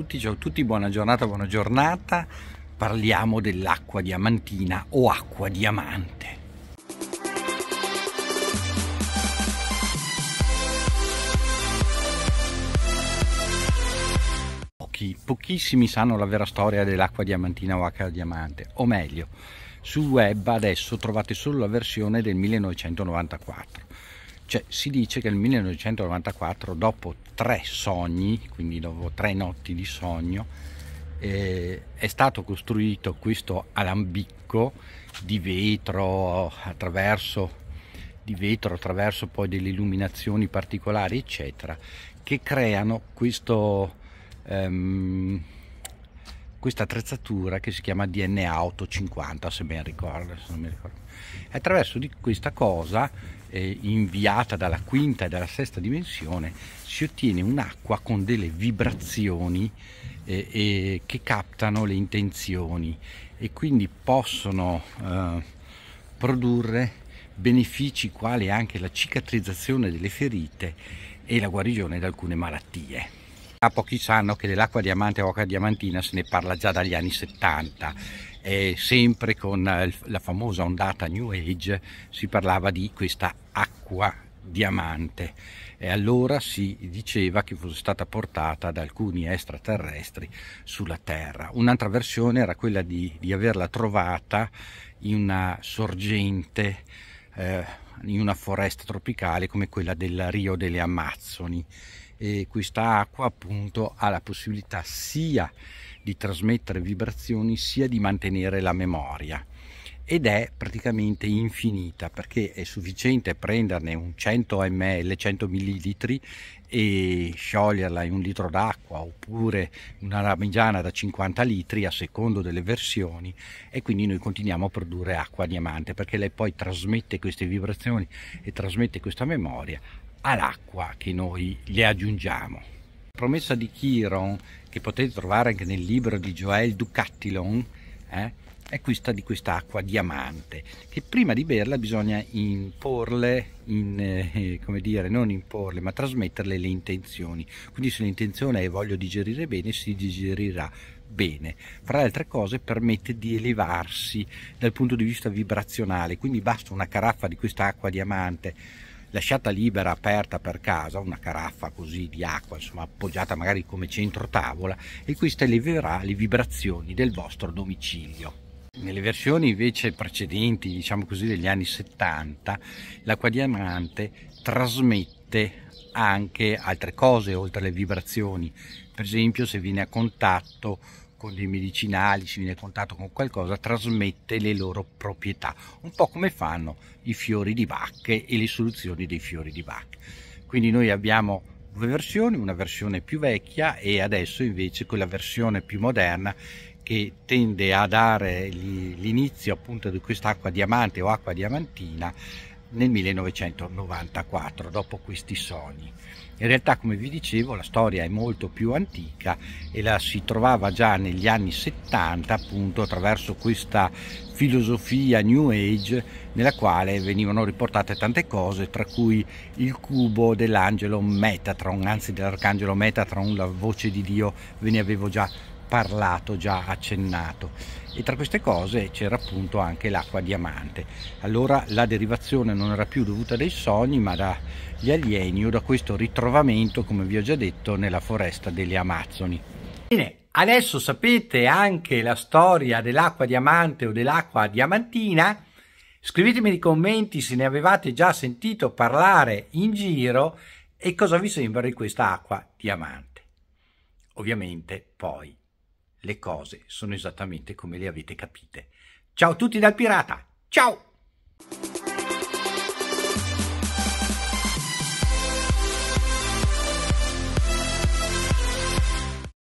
tutti, ciao a tutti, buona giornata, buona giornata. Parliamo dell'acqua diamantina o acqua diamante. Pochi, pochissimi sanno la vera storia dell'acqua diamantina o acqua diamante, o meglio, sul web adesso trovate solo la versione del 1994 cioè, si dice che nel 1994, dopo tre sogni, quindi dopo tre notti di sogno, eh, è stato costruito questo alambicco di vetro attraverso, di vetro attraverso poi delle illuminazioni particolari, eccetera, che creano questo... Um, questa attrezzatura che si chiama DNA 850 se ben ricordo, se non mi ricordo. attraverso di questa cosa eh, inviata dalla quinta e dalla sesta dimensione si ottiene un'acqua con delle vibrazioni eh, eh, che captano le intenzioni e quindi possono eh, produrre benefici quali anche la cicatrizzazione delle ferite e la guarigione da alcune malattie. A pochi sanno che dell'acqua diamante e oca diamantina se ne parla già dagli anni 70 e sempre con eh, la famosa ondata New Age si parlava di questa acqua diamante e allora si diceva che fosse stata portata da alcuni extraterrestri sulla Terra. Un'altra versione era quella di, di, averla trovata in una sorgente, eh, in una foresta tropicale come quella del Rio delle Amazzoni e questa acqua appunto ha la possibilità sia di trasmettere vibrazioni sia di mantenere la memoria ed è praticamente infinita perché è sufficiente prenderne un 100 ml 100 millilitri e scioglierla in un litro d'acqua oppure una ramigiana da 50 litri a secondo delle versioni e quindi noi continuiamo a produrre acqua diamante perché lei poi trasmette queste vibrazioni e trasmette questa memoria all'acqua che noi le aggiungiamo. La promessa di Chiron, che potete trovare anche nel libro di Joel Ducatilon, eh, è questa di quest'acqua diamante, che prima di berla bisogna imporle, in, eh, come dire, non imporle, ma trasmetterle le intenzioni. Quindi se l'intenzione è voglio digerire bene, si digerirà bene. Fra le altre cose permette di elevarsi dal punto di vista vibrazionale, quindi basta una caraffa di quest'acqua diamante lasciata libera, aperta per casa, una caraffa così di acqua, insomma appoggiata magari come centro tavola e questa eleverà le vibrazioni del vostro domicilio. Nelle versioni invece precedenti, diciamo così, degli anni 70, l'acqua diamante trasmette anche altre cose oltre alle vibrazioni. Per esempio, se viene a contatto con dei medicinali, si viene in contatto con qualcosa, trasmette le loro proprietà, un po' come fanno i fiori di bacche e le soluzioni dei fiori di bacche. Quindi noi abbiamo due versioni, una versione più vecchia e adesso invece quella versione più moderna che tende a dare l'inizio appunto di quest'acqua diamante o acqua diamantina nel 1994, dopo questi sogni. In realtà, come vi dicevo, la storia è molto più antica e la si trovava già negli anni 70, appunto attraverso questa filosofia New Age nella quale venivano riportate tante cose, tra cui il cubo dell'angelo Metatron, anzi dell'arcangelo Metatron, la voce di Dio ve ne avevo già parlato parlato, già accennato e tra queste cose c'era appunto anche l'acqua diamante. Allora la derivazione non era più dovuta dai sogni ma dagli alieni o da questo ritrovamento, come vi ho già detto, nella foresta delle Amazzoni. Bene, adesso sapete anche la storia dell'acqua diamante o dell'acqua diamantina. Scrivetemi nei commenti se ne avevate già sentito parlare in giro e cosa vi sembra di questa acqua diamante. Ovviamente poi le cose sono esattamente come le avete capite. Ciao a tutti dal Pirata, ciao!